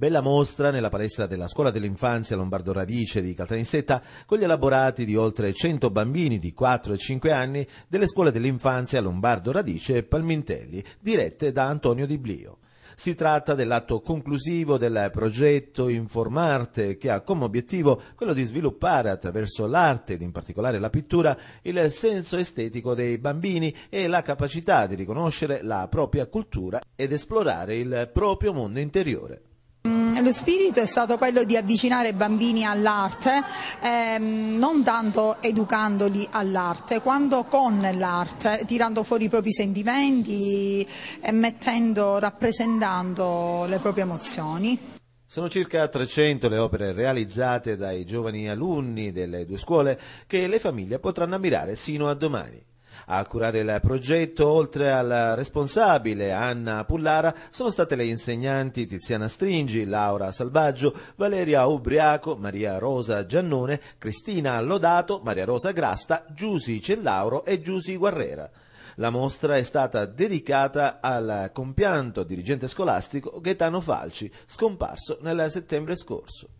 Bella mostra nella palestra della Scuola dell'Infanzia Lombardo Radice di Caltanissetta con gli elaborati di oltre 100 bambini di 4 e 5 anni delle Scuole dell'Infanzia Lombardo Radice e Palmintelli, dirette da Antonio Di Blio. Si tratta dell'atto conclusivo del progetto Informarte che ha come obiettivo quello di sviluppare attraverso l'arte ed in particolare la pittura il senso estetico dei bambini e la capacità di riconoscere la propria cultura ed esplorare il proprio mondo interiore. Eh, lo spirito è stato quello di avvicinare i bambini all'arte, ehm, non tanto educandoli all'arte, quanto con l'arte, tirando fuori i propri sentimenti e mettendo, rappresentando le proprie emozioni. Sono circa 300 le opere realizzate dai giovani alunni delle due scuole che le famiglie potranno ammirare sino a domani. A curare il progetto, oltre al responsabile Anna Pullara, sono state le insegnanti Tiziana Stringi, Laura Salvaggio, Valeria Ubriaco, Maria Rosa Giannone, Cristina Lodato, Maria Rosa Grasta, Giusi Cellauro e Giusi Guerrera. La mostra è stata dedicata al compianto dirigente scolastico Gaetano Falci, scomparso nel settembre scorso.